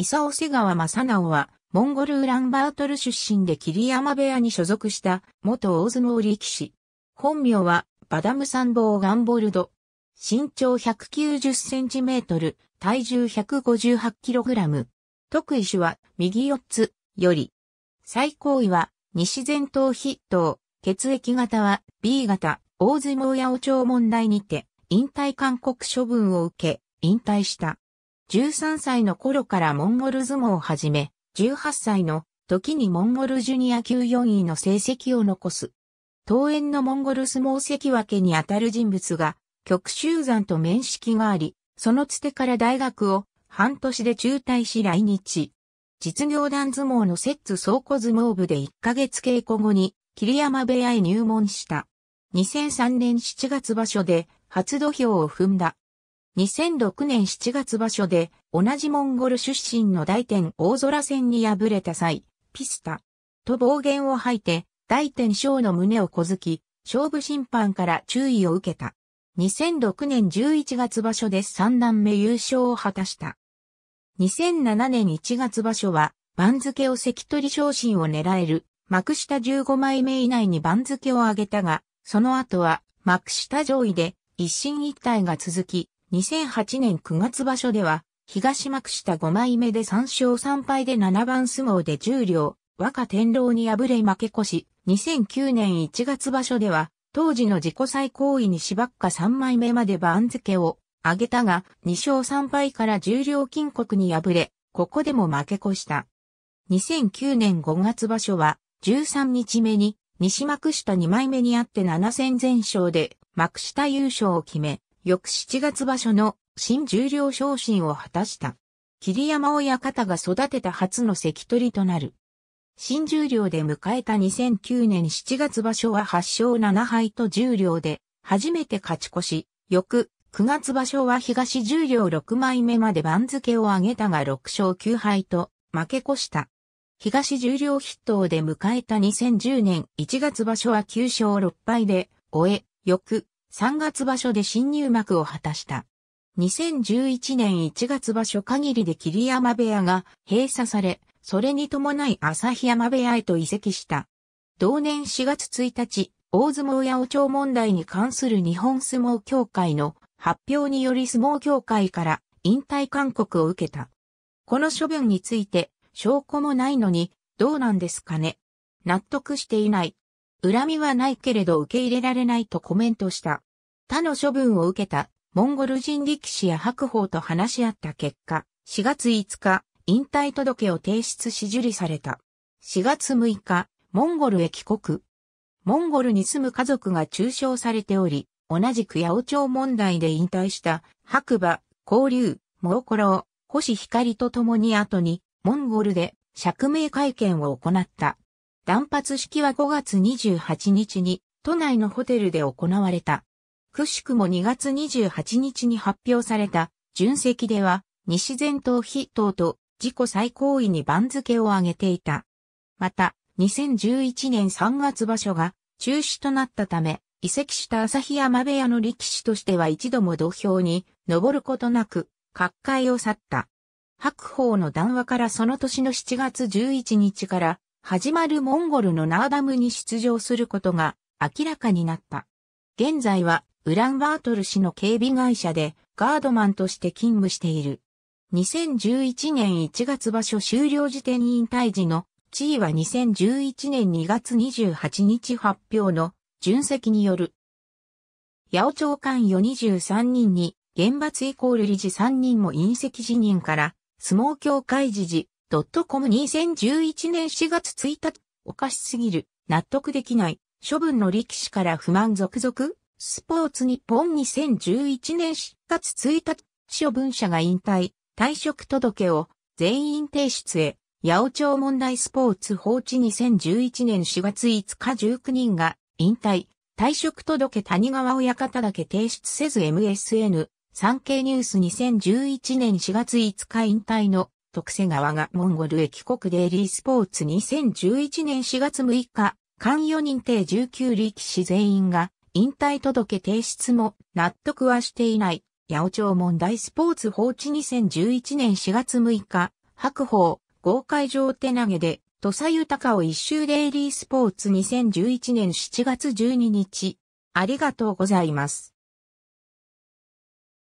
伊佐瀬川正直は、モンゴルウランバートル出身で霧山部屋に所属した元大相撲力士。本名はバダムサンボーガンボルド。身長190センチメートル、体重158キログラム。特異種は右四つより。最高位は西前頭筆頭。血液型は B 型。大相撲八王朝問題にて引退勧告処分を受け、引退した。13歳の頃からモンゴル相撲を始め、18歳の時にモンゴルジュニア級4位の成績を残す。当園のモンゴル相撲関脇にあたる人物が、極集山と面識があり、そのつてから大学を半年で中退し来日。実業団相撲の摂津倉庫相撲部で1ヶ月稽古後に桐山部屋へ入門した。2003年7月場所で初土俵を踏んだ。2006年7月場所で同じモンゴル出身の大天大空戦に敗れた際、ピスタと暴言を吐いて大天将の胸を小突き、勝負審判から注意を受けた。2006年11月場所で三段目優勝を果たした。2007年1月場所は番付を関取昇進を狙える幕下15枚目以内に番付を上げたが、その後は幕下上位で一進一退が続き、2008年9月場所では、東幕下5枚目で3勝3敗で7番相撲で10両、若天狼に敗れ負け越し、2009年1月場所では、当時の自己最高位に芝っか3枚目まで番付を上げたが、2勝3敗から10両金国に敗れ、ここでも負け越した。2009年5月場所は、13日目に、西幕下2枚目にあって7戦全勝で、幕下優勝を決め、翌7月場所の新十両昇進を果たした。霧山親方が育てた初の関取となる。新十両で迎えた2009年7月場所は8勝7敗と十両で初めて勝ち越し、翌9月場所は東十両6枚目まで番付を上げたが6勝9敗と負け越した。東十両筆頭で迎えた2010年1月場所は9勝6敗で終え、翌3月場所で新入幕を果たした。2011年1月場所限りで霧山部屋が閉鎖され、それに伴い朝日山部屋へと移籍した。同年4月1日、大相撲やお長問題に関する日本相撲協会の発表により相撲協会から引退勧告を受けた。この処分について証拠もないのにどうなんですかね納得していない恨みはないけれど受け入れられないとコメントした。他の処分を受けたモンゴル人力士や白鵬と話し合った結果、4月5日、引退届を提出し受理された。4月6日、モンゴルへ帰国。モンゴルに住む家族が中傷されており、同じく八王朝問題で引退した白馬、交流、モーコロ星光と共に後に、モンゴルで釈明会見を行った。断髪式は5月28日に都内のホテルで行われた。くしくも2月28日に発表された純石では西前頭非頭と自己最高位に番付を上げていた。また、2011年3月場所が中止となったため、移籍した朝日山部屋の力士としては一度も土俵に登ることなく、各界を去った。白鵬の談話からその年の7月11日から始まるモンゴルのナーダムに出場することが明らかになった。現在はウランバートル氏の警備会社でガードマンとして勤務している。2011年1月場所終了時点引退時の地位は2011年2月28日発表の準席による。八尾長官与23人に、厳罰イコール理事3人も隕石辞任から、相撲協会辞。事、.com2011 年4月1日、おかしすぎる、納得できない、処分の力士から不満続々、スポーツ日本2011年4月1日、処分者が引退、退職届を全員提出へ、八百町問題スポーツ放置2011年4月5日19人が引退、退職届谷川親方だけ提出せず MSN、産経ニュース2011年4月5日引退の徳瀬川がモンゴル駅国デイリースポーツ2011年4月6日、関与認定19力士全員が引退届提出も納得はしていない。八百長問題スポーツ放置2011年4月6日、白鵬、豪快上手投げで、土佐豊を一周デイリースポーツ2011年7月12日。ありがとうございます。